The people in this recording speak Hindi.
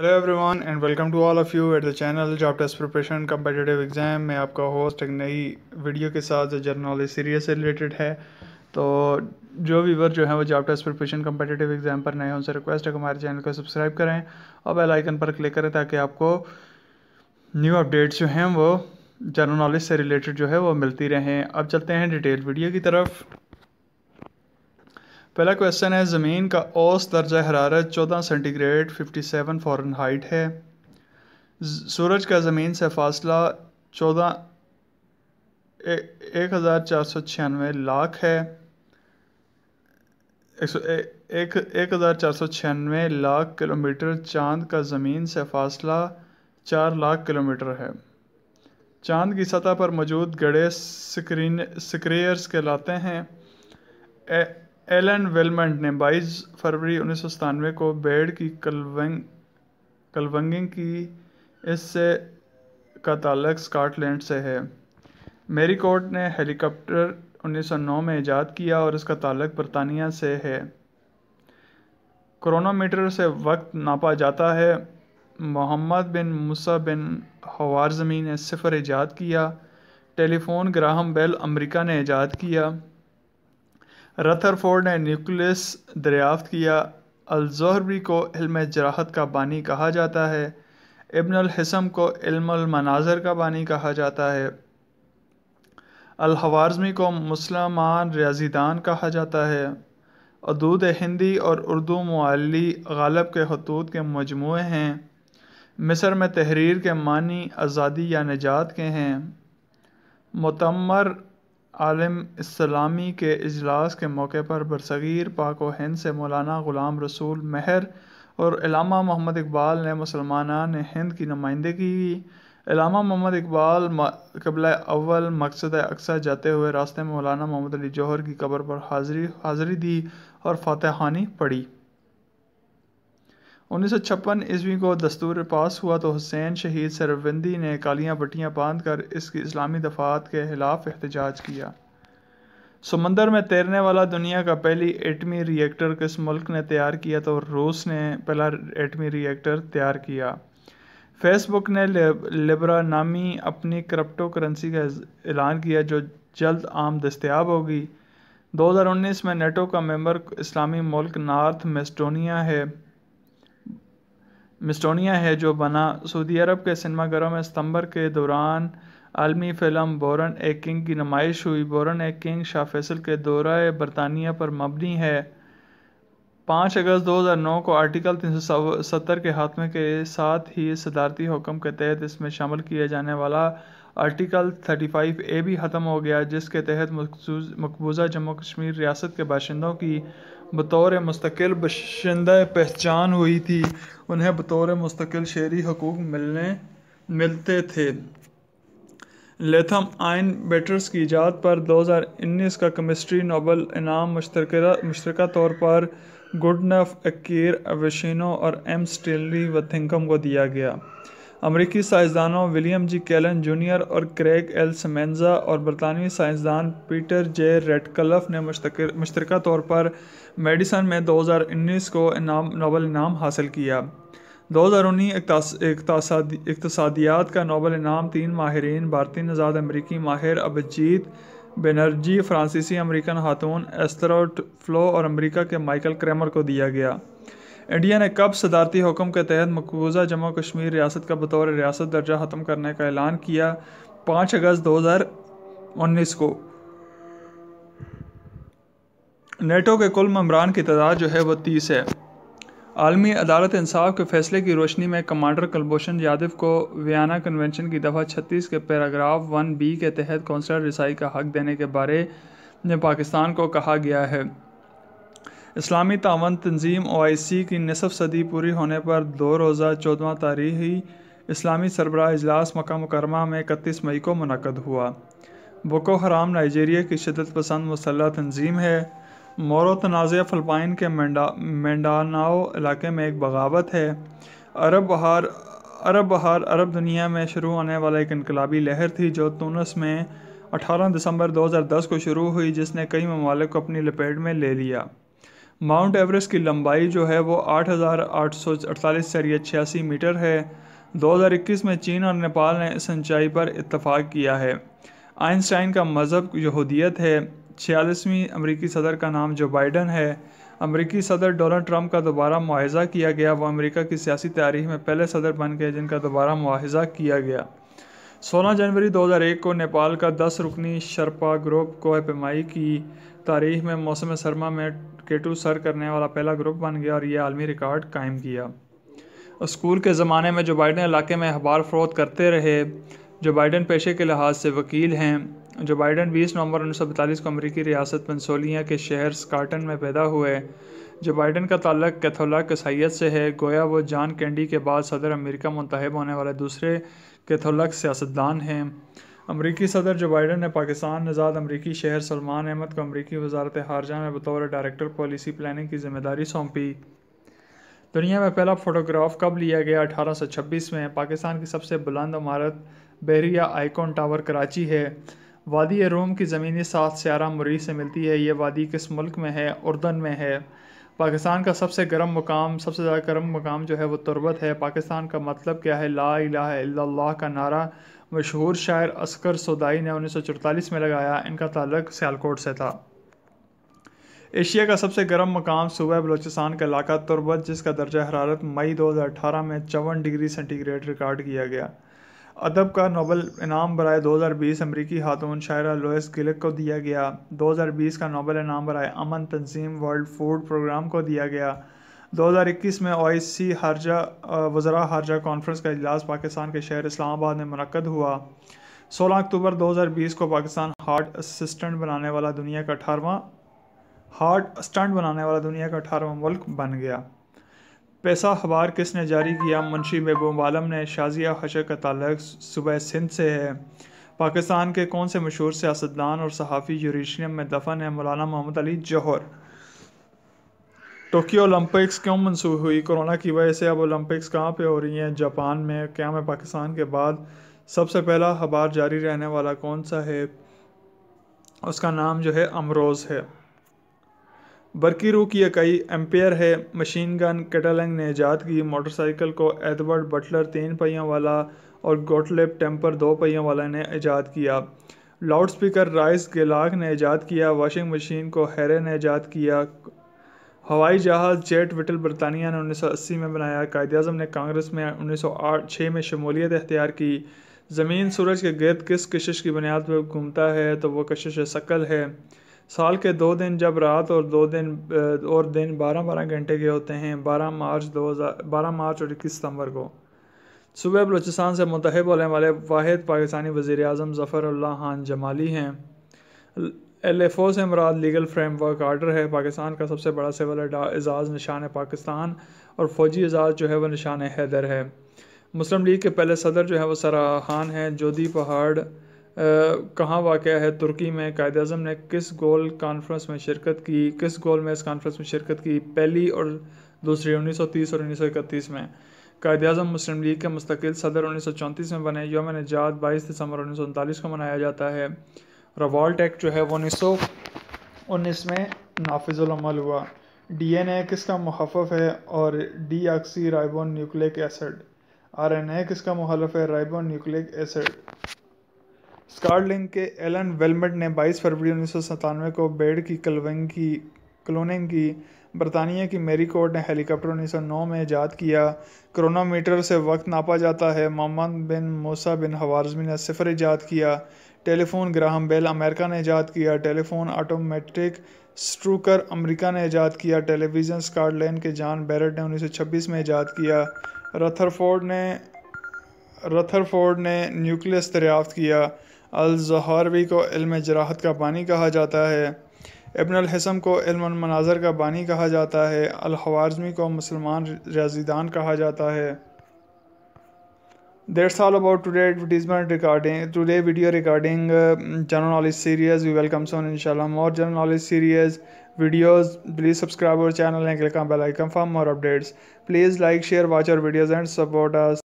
hello everyone and welcome to all of you at the channel job test preparation competitive exam में आपका होस्ट एक नई वीडियो के साथ जो जनरल नॉलेज सीरीज से रिलेटेड है तो जो व्यूवर जो है वो job test preparation competitive exam पर नए हैं उनसे रिक्वेस्ट है कि हमारे चैनल को सब्सक्राइब करें और बेल आइकन पर क्लिक करें ताकि आपको न्यू अपडेट्स जो हैं वो जनरल नॉलेज से रिलेटेड जो है वो मिलती रहें अब चलते हैं डिटेल वीडियो की तरफ पहला क्वेश्चन है ज़मीन का औस दर्जा हरारत 14 सेंटीग्रेड 57 फॉरन हाइट है सूरज का ज़मीन से फासला 14 एक हज़ार चार सौ छियानवे लाख है एक सौ एक एक हज़ार चार सौ छियानवे लाख किलोमीटर चांद का ज़मीन से फासला चार लाख किलोमीटर है चांद की सतह पर मौजूद गड़े स्क्रीन स्क्रेयर्स कहलाते हैं एलन वेलमेंट ने 22 फरवरी उन्नीस को बेड की कलवंग कलवंगिंग की इससे का ताल्लक स्कॉटलैंड से है मेरी कोर्ट ने हेलीकॉप्टर 1909 में ईजाद किया और इसका ताल्लक बरतानिया से है क्रोनोमीटर से वक्त नापा जाता है मोहम्मद बिन मुसा बिन हवारजमी ने सिफर ईजाद किया टेलीफोन ग्राहम बेल अमेरिका ने ईजाद किया रथरफोर्ड ने न्यूक्लियस दरियाफ्त किया अलजहरबी को इल्म जराहत का बानी कहा जाता है इब्न हसम को इल्म मनाजर का बानी कहा जाता है अलहवारजमी को मुसलमान रियाजीदान कहा जाता है अदूद हिंदी और उर्दू माली गालब के हतूत के मजमू हैं मिसर में तहरीर के मानी आज़ादी या निजात के हैं मतमर आलम इस्लामी के अजलास के मौके पर बरसग़ीर पाक हिंद से मौलाना ग़ुलाम रसूल महर और इलामा मोहम्मद इकबाल ने मुसलमान हिंद की नुमाइंदगी की इलामा मोहम्मद इकबाल कबल अव्वल मकसद अक्सर जाते हुए रास्ते में मौलाना मोहम्मद अली जौहर की कबर पर हाजिरी हाजिरी दी और फातहानी पढ़ी उन्नीस सौ छप्पन ईस्वी को दस्तूर पास हुआ तो हुसैन शहीद सरबंदी ने कालिया पट्टियाँ बांध कर इसकी इस्लामी दफात के खिलाफ एहतजाज किया समंदर में तैरने वाला दुनिया का पहली एटमी रिएक्टर किस मुल्क ने तैयार किया तो रूस ने पहला एटमी रिएक्टर तैयार किया फेसबुक ने लिब्रा नामी अपनी करप्टो करेंसी का ऐलान किया जो जल्द आम दस्तियाब होगी 2019 में नेटो का मेंबर इस्लामी मुल्क नॉर्थ मेस्टोनिया है मिस्टोनिया है जो बना सऊदी अरब के सिनेमाघरों में सितंबर के दौरान आलमी फ़िल्म बोरन ए किंग की नुमाइश हुई बोरन ए किंग शाह फैसल के दौरा बरतानिया पर मबनी है पाँच अगस्त 2009 को आर्टिकल सत्तर के हाथमे के साथ ही सदारती हुक्म के तहत इसमें शामिल किया जाने वाला आर्टिकल 35 ए भी ख़त्म हो गया जिसके तहत मकबूजा जम्मू कश्मीर रियासत के बाशिंदों की बतौर मुस्तकिल बाशिंदा पहचान हुई थी उन्हें बतौर मुस्तकिल शहरी हकूक़ मिलने मिलते थे लेथम आइन बेटर्स की ईजाद पर 2019 का केमिस्ट्री नोबल इनाम मुश्तर तौर पर गुडनफ अकीर अवेशनो और एम स्टेनली वथिंकम को दिया गया अमरीकी साइंसदानों विलियम जी कैलन जूनियर और क्रेग एल समेंजा और बरतानवी साइंसदान पीटर जे रेडकलफ ने मुश्तरक तौर पर मेडिसन में 2019 को इनाम नोबल इनाम हासिल किया 2019 इकतसादियात का नोबल इनाम तीन माहरीन भारतीय नजाद अमरीकी माहिर अबजीत बेनर्जी फ्रांसीसी अमेरिकन खातून एस्तरा फ्लो और अमेरिका के माइकल क्रेमर को दिया गया इंडिया ने कब सदारती हुक्म के तहत मकबूजा जम्मू कश्मीर रियासत का बतौर रियासत दर्जा ख़त्म करने का ऐलान किया पाँच अगस्त उन्नीस को नेटो के कुल ममरान की तादाद जो है वो तीस है आलमी अदालत इंसाफ के फैसले की रोशनी में कमांडर कलभूषण यादव को वियाना कन्वेंशन की दफ़ा छत्तीस के पैराग्राफ वन बी के तहत कौंसलर रिसाई का हक देने के बारे में पाकिस्तान को कहा गया है इस्लामी तावन तंजीम ओ आई सी की नसफ़ सदी पूरी होने पर दो रोज़ा चौदवा तारीखी इस्लामी सरबराह अजलास मकाम मुकरमा में इकतीस मई को मनकद हुआ बोको हराम नाइजीरिया की शदत पसंद मुसल्ह तंजीम है मोरो तनाज़ फलपाइन के मेंडा मेंडानाओ इलाके में एक बगावत है अरब बहार अरब बहार अरब दुनिया में शुरू होने वाला एक इनकलाबी लहर थी जो तुनस में 18 दिसंबर 2010 को शुरू हुई जिसने कई ममालिक को अपनी लपेट में ले लिया माउंट एवरेस्ट की लंबाई जो है वो आठ हज़ार छियासी मीटर है 2021 में चीन और नेपाल ने इस सिंचाई पर इतफ़ाक़ किया है आइंस्टाइन का मज़हब यहूदियत है छियालीसवीं अमरीकी सदर का नाम जो बाइडन है अमरीकी सदर डोनाल्ड ट्रंप का दोबारा मुआवजा किया गया वो अमरीका की सियासी तारीख में पहले सदर बन गए जिनका दोबारा मुआवजा किया गया 16 जनवरी 2001 को नेपाल का 10 रुकनी शर्पा ग्रुप को एपमाई की तारीख में मौसम सरमा में केटू सर करने वाला पहला ग्रुप बन गया और यह आलमी रिकॉर्ड कायम किया स्कूल के ज़माने में जो बाइडन इलाके में अखबार फरोत करते रहे जो बाइडन पेशे के लिहाज से वकील हैं जो बाइडन 20 नवंबर 1942 को अमेरिकी रियासत पंसोलिया के शहर स्कार्टन में पैदा हुए जो बाइडन का ताल्लक कैथोलिक ईसाइत से है गोया वो जॉन कैंडी के बाद सदर अमेरिका मुंतब होने वाले दूसरे कैथोलिक सियासतदान हैं अमरीकी सदर जो बाइडन ने पाकिस्तान नजाद अमरीकी शहर सलमान अहमद को अमरीकी वजारत हारजा में बतौर डायरेक्टर पॉलिसी प्लानिंग की जिम्मेदारी सौंपी दुनिया में पहला फोटोग्राफ कब लिया गया 1826 में पाकिस्तान की सबसे बुलंद इमारत बहरिया आइकॉन टावर कराची है वादी रोम की ज़मीनी साथ स्यारा मुरी से मिलती है ये वादी किस मुल्क में है उर्दन में है पाकिस्तान का सबसे गर्म मुकाम सबसे ज़्यादा गर्म मुकाम जो है वो तुरबत है पाकिस्तान का मतलब क्या है ला इला का नारा मशहूर शायर असकर सोदाई ने उन्नीस में लगाया इनका ताल्लुक सियालकोट से था एशिया का सबसे गर्म मकाम सूबह बलूचिस्तान का इलाका तुरबत जिसका दर्जा हरारत मई 2018 में चौवन डिग्री सेंटीग्रेड रिकॉर्ड किया गया अदब का नोबल इनाम बरए 2020 अमरीकी खातून शायरा लोइस गिलक को दिया गया 2020 का नोबल इनाम बरए अमन तंजीम वर्ल्ड फूड प्रोग्राम को दिया गया 2021 में ओसी सी हारजा वजरा हारजा कॉन्फ्रेंस का अजलास पाकिस्तान के शहर इस्लामाबाद में मनकद हुआ 16 अक्टूबर 2020 को पाकिस्तान हार्ट असिस्टेंट बनाने वाला दुनिया का अठारवा हार्ट स्टंट बनाने वाला दुनिया का अठारवा मुल्क बन गया पैसा हवार किसने जारी किया मुंशी महबूब आलम ने शाजिया हशर का तल्लक सुबह सिंध से है पाकिस्तान के कौन से मशहूर सियासतदान और सहाफ़ी यूरेशियम में दफन है मौलाना मोहम्मद अली जौहर टोक्यो ओलंपिक्स क्यों मनसूख हुई कोरोना की वजह से अब ओलंपिक्स कहाँ पे हो रही हैं जापान में क्या में पाकिस्तान के बाद सबसे पहला हबार जारी रहने वाला कौन सा है उसका नाम जो है अमरोज़ है बरकीरू की इकाई एम्पेयर है मशीन गन कैटालैंग ने ईजाद की मोटरसाइकिल को एडवर्ड बटलर तीन पहियों वाला और गोटलेप टेम्पर दो पहियों वाला ने ईजाद किया लाउड स्पीकर राइस गेलाक ने ईजाद किया वॉशिंग मशीन को हैरे ने ईजाद किया हवाई जहाज़ जेट विटल बरतानिया ने 1980 में बनाया कायद अजम ने कांग्रेस में 1906 में शमूलियत अख्तियार की ज़मीन सूरज के गर्द किस कशिश की बुनियाद पर घूमता है तो वह कशिश शक्ल है साल के दो दिन जब रात और दो दिन और दिन बारह बारह घंटे के होते हैं बारह मार्च दो हज़ार बारह मार्च और इक्कीस सितंबर को सुबह बलूचिस्तान से मुंतब होने वाले वाद पाकिस्तानी वज़ी अजम ज़फ़र खान जमाली हैं एल एफ ओ से मराद लीगल फ्रेमवर्क आर्डर है पाकिस्तान का सबसे बड़ा सिविल एजाज़ निशान पाकिस्तान और फ़ौजी एजाज़ जो है वह निशान हैदर है मुस्लिम लीग के पहले सदर जो है सरा सराहान हैं जोधी पहाड़ कहाँ वाक़ है तुर्की में कायद अजम ने किस गोल कॉन्फ्रेंस में शिरकत की किस गोल में इस कॉन्फ्रेंस में शिरकत की पहली और दूसरी 1930 और 1931 में कायद अजम मुस्लिम लीग के मुस्तकिल सदर उन्नीस में बने योम निजात बाईस दिसंबर उन्नीस को मनाया जाता है रवॉल्ट एक्ट जो है वो उन्नीस में नाफिजुलमल हुआ डी एन ए किसका मुहफ़ है और राइबोन nucleic acid R N A किसका मुहलफ है राइबोन न्यूक्लिक एसिड स्कॉटलैंड के एलन वेलमेट ने 22 फरवरी उन्नीस को बेड की कलविंग की क्लोनिंग की बरतानिया की मेरी कोर्ट ने हेलीकॉप्टर 1909 में ईजाद किया क्रोनोमीटर से वक्त नापा जाता है मोहम्मद बिन मूसा बिन हवारजमी ने सिफर ईजाद किया टेलीफोन ग्राहम बेल अमेरिका ने ईजाद किया टेलीफोन ऑटोमेटिक स्ट्रूकर अमेरिका ने ईजाद किया टेलीविज़न स्कॉटलैंड के जॉन बैरट ने 1926 में ईजाद किया रथरफोर्ड ने रथरफोर्ड ने न्यूक्लियस दरियाफ्त किया अलजहारवी को इल्म जराहत का बानी कहा जाता है इबन अलहसम को मनाजर का बानी कहा जाता है अलहवारजमी को मुसलमान रियाजीदान कहा जाता है देर साल about today advertisement recording today video recording general knowledge series we welcome soon इनशाला more general knowledge series videos please subscribe our channel and click bell icon for more updates please like share watch our videos and support us